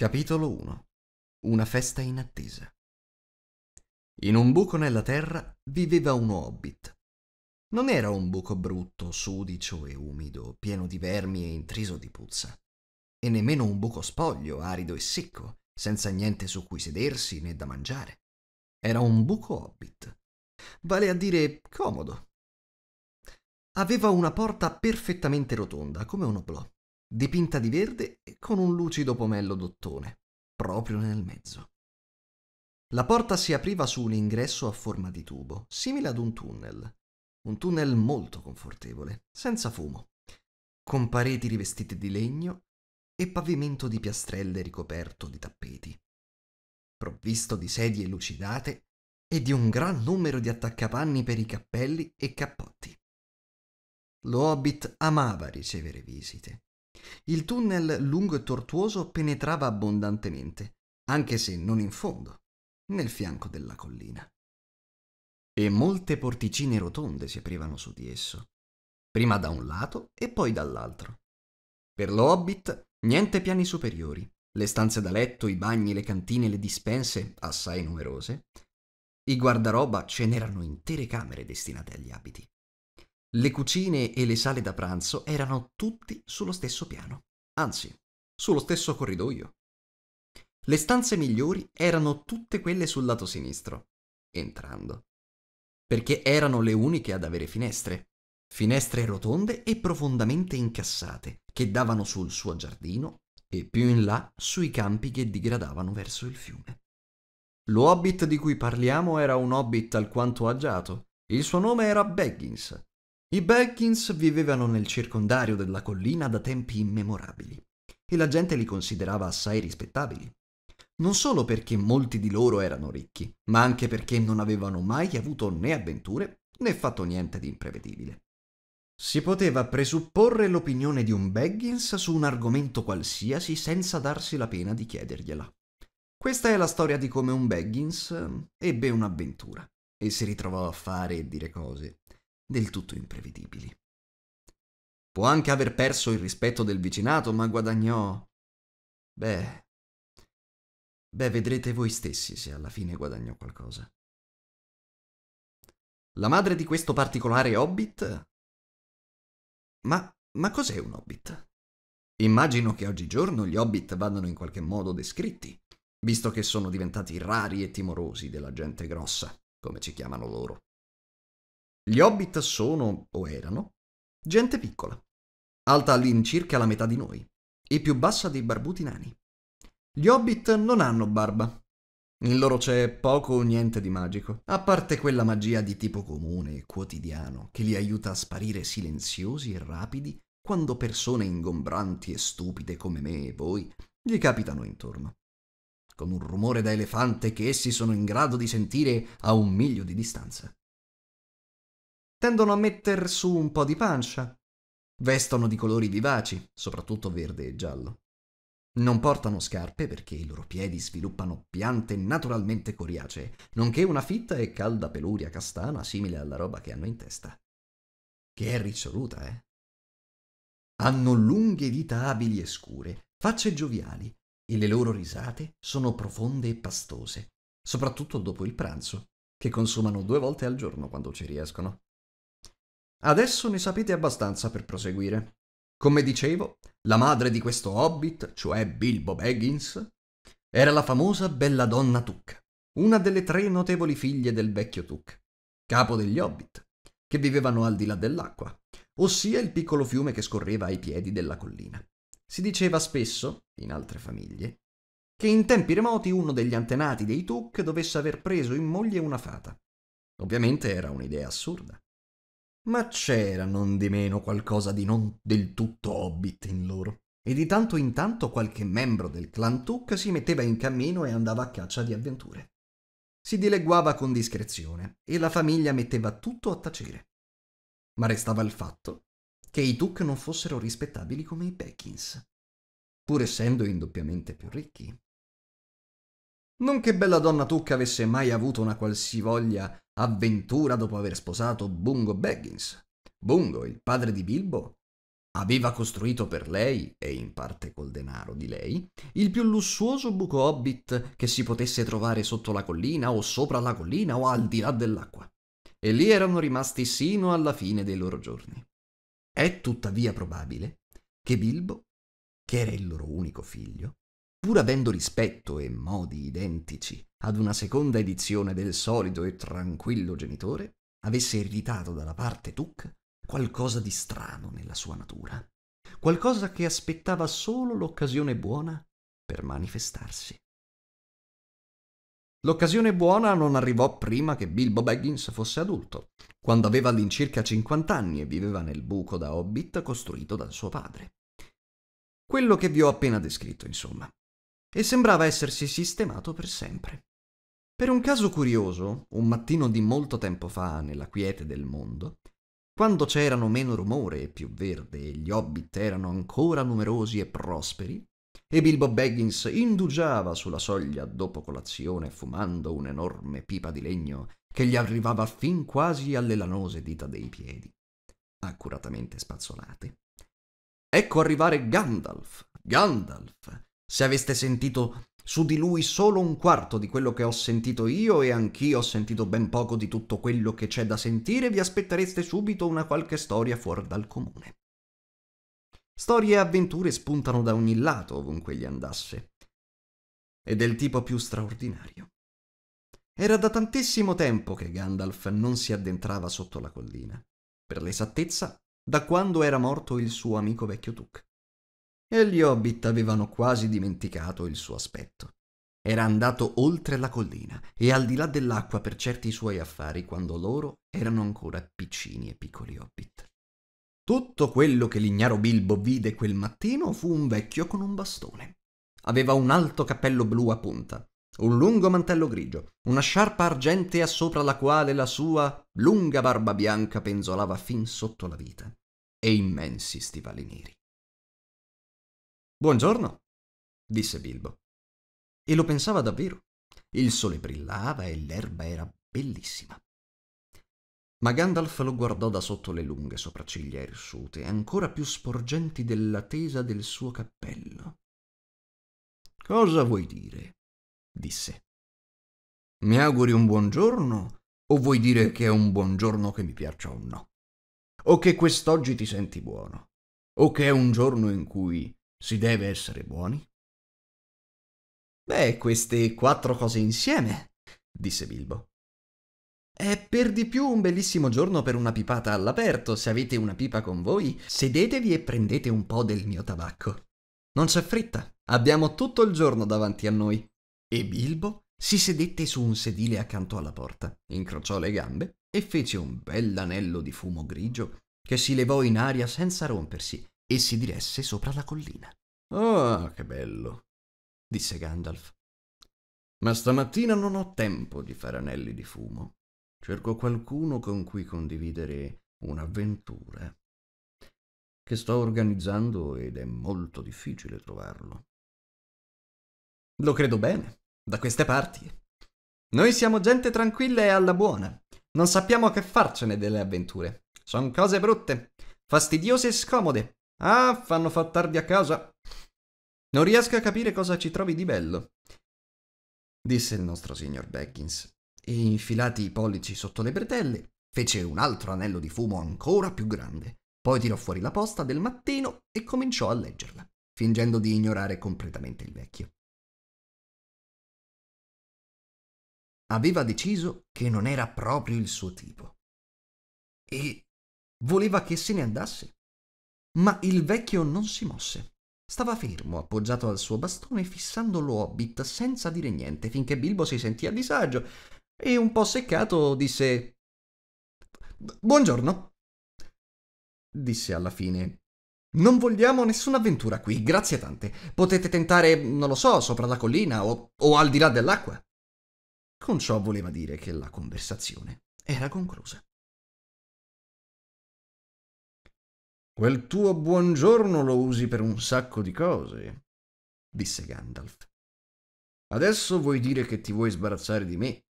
Capitolo 1 Una festa in attesa In un buco nella terra viveva un hobbit. Non era un buco brutto, sudicio e umido, pieno di vermi e intriso di puzza, e nemmeno un buco spoglio, arido e secco, senza niente su cui sedersi né da mangiare. Era un buco hobbit, vale a dire comodo. Aveva una porta perfettamente rotonda, come un oblò dipinta di verde e con un lucido pomello d'ottone, proprio nel mezzo. La porta si apriva su un ingresso a forma di tubo, simile ad un tunnel. Un tunnel molto confortevole, senza fumo, con pareti rivestite di legno e pavimento di piastrelle ricoperto di tappeti. Provvisto di sedie lucidate e di un gran numero di attaccapanni per i cappelli e cappotti. Lo Hobbit amava ricevere visite il tunnel lungo e tortuoso penetrava abbondantemente, anche se non in fondo, nel fianco della collina. E molte porticine rotonde si aprivano su di esso, prima da un lato e poi dall'altro. Per lo hobbit, niente piani superiori, le stanze da letto, i bagni, le cantine, le dispense, assai numerose. I guardaroba ce n'erano intere camere destinate agli abiti. Le cucine e le sale da pranzo erano tutti sullo stesso piano, anzi, sullo stesso corridoio. Le stanze migliori erano tutte quelle sul lato sinistro, entrando, perché erano le uniche ad avere finestre, finestre rotonde e profondamente incassate, che davano sul suo giardino e più in là sui campi che digradavano verso il fiume. Lo hobbit di cui parliamo era un hobbit alquanto agiato. Il suo nome era Baggins i Belkins vivevano nel circondario della collina da tempi immemorabili e la gente li considerava assai rispettabili. Non solo perché molti di loro erano ricchi, ma anche perché non avevano mai avuto né avventure né fatto niente di imprevedibile. Si poteva presupporre l'opinione di un Baggins su un argomento qualsiasi senza darsi la pena di chiedergliela. Questa è la storia di come un Baggins eh, ebbe un'avventura e si ritrovò a fare e dire cose del tutto imprevedibili. Può anche aver perso il rispetto del vicinato, ma guadagnò... Beh... Beh, vedrete voi stessi se alla fine guadagnò qualcosa. La madre di questo particolare hobbit... Ma, ma cos'è un hobbit? Immagino che oggigiorno gli hobbit vadano in qualche modo descritti, visto che sono diventati rari e timorosi della gente grossa, come ci chiamano loro. Gli hobbit sono, o erano, gente piccola, alta all'incirca la metà di noi, e più bassa dei barbuti nani. Gli hobbit non hanno barba. In loro c'è poco o niente di magico, a parte quella magia di tipo comune e quotidiano che li aiuta a sparire silenziosi e rapidi quando persone ingombranti e stupide come me e voi gli capitano intorno. Con un rumore da elefante che essi sono in grado di sentire a un miglio di distanza tendono a metter su un po' di pancia. Vestono di colori vivaci, soprattutto verde e giallo. Non portano scarpe perché i loro piedi sviluppano piante naturalmente coriacee, nonché una fitta e calda peluria castana simile alla roba che hanno in testa. Che è riccioluta, eh? Hanno lunghe dita abili e scure, facce gioviali, e le loro risate sono profonde e pastose, soprattutto dopo il pranzo, che consumano due volte al giorno quando ci riescono. Adesso ne sapete abbastanza per proseguire. Come dicevo, la madre di questo hobbit, cioè Bilbo Baggins, era la famosa bella donna Tuk, una delle tre notevoli figlie del vecchio Tuk, capo degli hobbit, che vivevano al di là dell'acqua, ossia il piccolo fiume che scorreva ai piedi della collina. Si diceva spesso, in altre famiglie, che in tempi remoti uno degli antenati dei Tuk dovesse aver preso in moglie una fata. Ovviamente era un'idea assurda ma c'era non di meno qualcosa di non del tutto hobbit in loro. E di tanto in tanto qualche membro del clan Tuk si metteva in cammino e andava a caccia di avventure. Si dileguava con discrezione e la famiglia metteva tutto a tacere. Ma restava il fatto che i Tuk non fossero rispettabili come i Pekins, pur essendo indubbiamente più ricchi. Non che bella donna Tucca avesse mai avuto una qualsivoglia avventura dopo aver sposato Bungo Baggins. Bungo, il padre di Bilbo, aveva costruito per lei, e in parte col denaro di lei, il più lussuoso buco hobbit che si potesse trovare sotto la collina o sopra la collina o al di là dell'acqua. E lì erano rimasti sino alla fine dei loro giorni. È tuttavia probabile che Bilbo, che era il loro unico figlio, pur avendo rispetto e modi identici ad una seconda edizione del solido e tranquillo genitore, avesse ereditato dalla parte Tuc qualcosa di strano nella sua natura, qualcosa che aspettava solo l'occasione buona per manifestarsi. L'occasione buona non arrivò prima che Bilbo Baggins fosse adulto, quando aveva all'incirca 50 anni e viveva nel buco da hobbit costruito dal suo padre. Quello che vi ho appena descritto, insomma e sembrava essersi sistemato per sempre. Per un caso curioso, un mattino di molto tempo fa, nella quiete del mondo, quando c'erano meno rumore e più verde e gli hobbit erano ancora numerosi e prosperi, e Bilbo Baggins indugiava sulla soglia dopo colazione fumando un'enorme pipa di legno che gli arrivava fin quasi alle lanose dita dei piedi, accuratamente spazzolate. Ecco arrivare Gandalf, Gandalf, se aveste sentito su di lui solo un quarto di quello che ho sentito io e anch'io ho sentito ben poco di tutto quello che c'è da sentire, vi aspettereste subito una qualche storia fuori dal comune. Storie e avventure spuntano da ogni lato ovunque gli andasse. E del tipo più straordinario. Era da tantissimo tempo che Gandalf non si addentrava sotto la collina. Per l'esattezza, da quando era morto il suo amico vecchio Tuc e gli hobbit avevano quasi dimenticato il suo aspetto. Era andato oltre la collina e al di là dell'acqua per certi suoi affari quando loro erano ancora piccini e piccoli hobbit. Tutto quello che l'ignaro Bilbo vide quel mattino fu un vecchio con un bastone. Aveva un alto cappello blu a punta, un lungo mantello grigio, una sciarpa argentea sopra la quale la sua lunga barba bianca penzolava fin sotto la vita, e immensi stivali neri. Buongiorno, disse Bilbo. E lo pensava davvero. Il sole brillava e l'erba era bellissima. Ma Gandalf lo guardò da sotto le lunghe sopracciglia irsute, ancora più sporgenti della tesa del suo cappello. Cosa vuoi dire? disse. Mi auguri un buongiorno o vuoi dire che è un buongiorno che mi piaccia o no? O che quest'oggi ti senti buono? O che è un giorno in cui si deve essere buoni? Beh, queste quattro cose insieme, disse Bilbo. È per di più un bellissimo giorno per una pipata all'aperto. Se avete una pipa con voi, sedetevi e prendete un po' del mio tabacco. Non c'è fretta, abbiamo tutto il giorno davanti a noi. E Bilbo si sedette su un sedile accanto alla porta, incrociò le gambe e fece un bell'anello di fumo grigio che si levò in aria senza rompersi e si diresse sopra la collina. Ah, oh, che bello, disse Gandalf. Ma stamattina non ho tempo di fare anelli di fumo. Cerco qualcuno con cui condividere un'avventura che sto organizzando ed è molto difficile trovarlo. Lo credo bene, da queste parti. Noi siamo gente tranquilla e alla buona. Non sappiamo che farcene delle avventure. Sono cose brutte, fastidiose e scomode, Ah, fanno far tardi a casa. Non riesco a capire cosa ci trovi di bello, disse il nostro signor Beggins. E infilati i pollici sotto le bretelle, fece un altro anello di fumo ancora più grande. Poi tirò fuori la posta del mattino e cominciò a leggerla, fingendo di ignorare completamente il vecchio. Aveva deciso che non era proprio il suo tipo. E voleva che se ne andasse ma il vecchio non si mosse. Stava fermo, appoggiato al suo bastone, fissando lo hobbit senza dire niente, finché Bilbo si sentì a disagio e un po' seccato disse Buongiorno. Disse alla fine non vogliamo nessuna avventura qui, grazie tante. Potete tentare, non lo so, sopra la collina o, o, al di là dell'acqua. Con ciò voleva dire che la conversazione era conclusa. Quel tuo buongiorno lo usi per un sacco di cose, disse Gandalf. Adesso vuoi dire che ti vuoi sbarazzare di me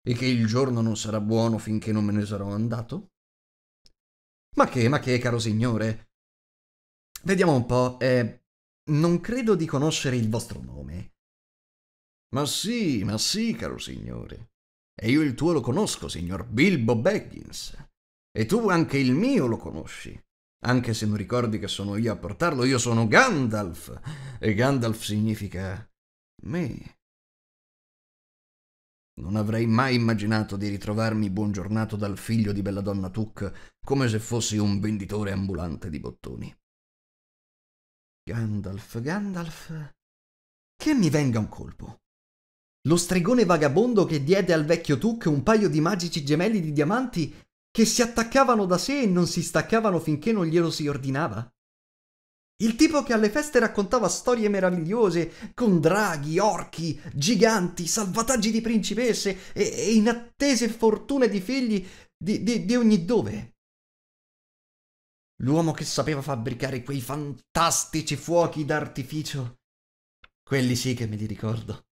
e che il giorno non sarà buono finché non me ne sarò andato? Ma che, ma che, caro signore? Vediamo un po', eh, non credo di conoscere il vostro nome. Ma sì, ma sì, caro signore. E io il tuo lo conosco, signor Bilbo Baggins. E tu anche il mio lo conosci. Anche se non ricordi che sono io a portarlo, io sono Gandalf. E Gandalf significa me. Non avrei mai immaginato di ritrovarmi buongiornato dal figlio di bella donna Tuck come se fossi un venditore ambulante di bottoni. Gandalf, Gandalf. Che mi venga un colpo. Lo stregone vagabondo che diede al vecchio Tuck un paio di magici gemelli di diamanti che si attaccavano da sé e non si staccavano finché non glielo si ordinava? Il tipo che alle feste raccontava storie meravigliose con draghi, orchi, giganti, salvataggi di principesse e, e inattese fortune di figli di, di, di ogni dove. L'uomo che sapeva fabbricare quei fantastici fuochi d'artificio. Quelli sì che me li ricordo.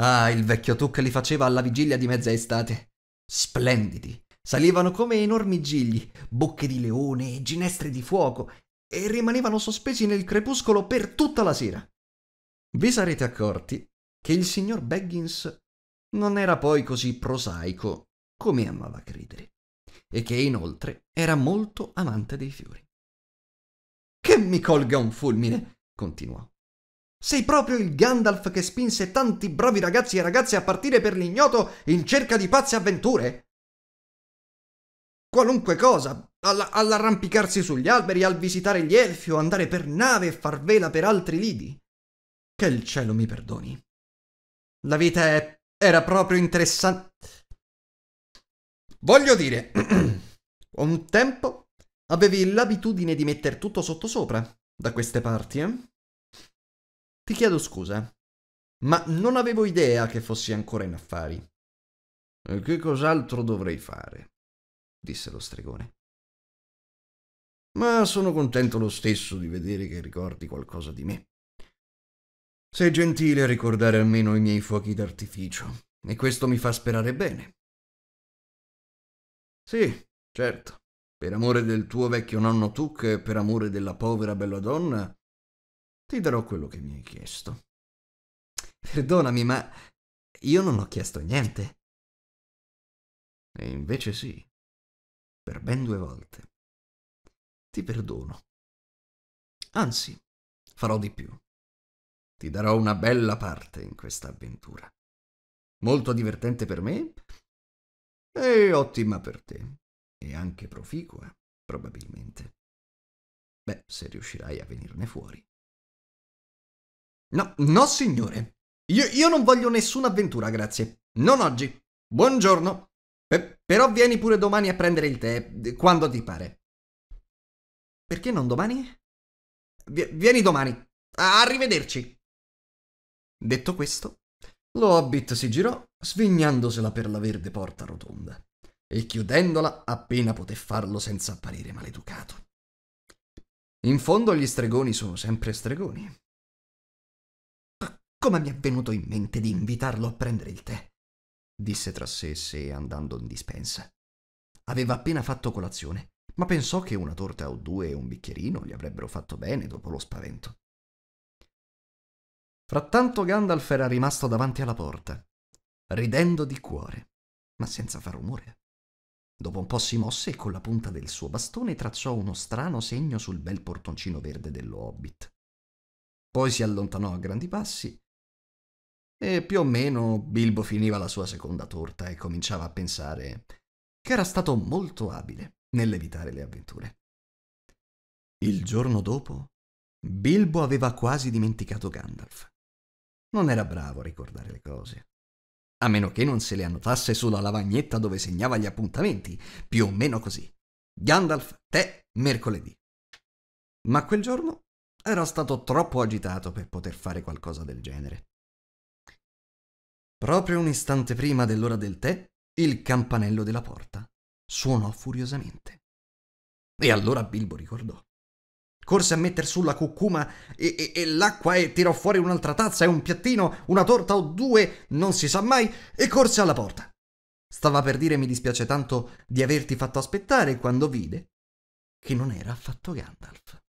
Ah, il vecchio Tuc li faceva alla vigilia di mezza estate. Splendidi, Salivano come enormi gigli, bocche di leone e ginestre di fuoco, e rimanevano sospesi nel crepuscolo per tutta la sera. Vi sarete accorti che il signor Baggins non era poi così prosaico come amava credere, e che inoltre era molto amante dei fiori. Che mi colga un fulmine, continuò. Sei proprio il Gandalf che spinse tanti bravi ragazzi e ragazze a partire per l'ignoto in cerca di pazze avventure? qualunque cosa, alla, all'arrampicarsi sugli alberi, al visitare gli elfi o andare per nave e far vela per altri lidi. Che il cielo mi perdoni. La vita è... era proprio interessante. Voglio dire, un tempo avevi l'abitudine di metter tutto sottosopra, da queste parti, eh? Ti chiedo scusa, ma non avevo idea che fossi ancora in affari. E che cos'altro dovrei fare? disse lo stregone. Ma sono contento lo stesso di vedere che ricordi qualcosa di me. Sei gentile a ricordare almeno i miei fuochi d'artificio, e questo mi fa sperare bene. Sì, certo, per amore del tuo vecchio nonno Tuc e per amore della povera bella donna, ti darò quello che mi hai chiesto. Perdonami, ma io non ho chiesto niente. E invece sì per ben due volte. Ti perdono. Anzi, farò di più. Ti darò una bella parte in questa avventura. Molto divertente per me e ottima per te. E anche proficua, probabilmente. Beh, se riuscirai a venirne fuori. No, no signore. Io, io non voglio nessuna avventura, grazie. Non oggi. Buongiorno però vieni pure domani a prendere il tè, quando ti pare. Perché non domani? V- vieni domani. A- arrivederci. Detto questo, lo Hobbit si girò, svignandosela per la verde porta rotonda e chiudendola appena poté farlo senza apparire maleducato. In fondo gli stregoni sono sempre stregoni. Come mi è venuto in mente di invitarlo a prendere il tè? disse tra sé e sé andando in dispensa. Aveva appena fatto colazione, ma pensò che una torta o due e un bicchierino gli avrebbero fatto bene dopo lo spavento. Frattanto Gandalf era rimasto davanti alla porta, ridendo di cuore, ma senza far rumore. Dopo un po' si mosse e con la punta del suo bastone tracciò uno strano segno sul bel portoncino verde dello Hobbit. Poi si allontanò a grandi passi e più o meno Bilbo finiva la sua seconda torta e cominciava a pensare che era stato molto abile nell'evitare le avventure. Il giorno dopo, Bilbo aveva quasi dimenticato Gandalf. Non era bravo a ricordare le cose. A meno che non se le annotasse sulla lavagnetta dove segnava gli appuntamenti, più o meno così. Gandalf, te, mercoledì. Ma quel giorno era stato troppo agitato per poter fare qualcosa del genere. Proprio un istante prima dell'ora del tè, il campanello della porta suonò furiosamente. E allora Bilbo ricordò. Corse a metter sulla cucuma e, e, e l'acqua e tirò fuori un'altra tazza e un piattino, una torta o due, non si sa mai, e corse alla porta. Stava per dire mi dispiace tanto di averti fatto aspettare quando vide che non era affatto Gandalf.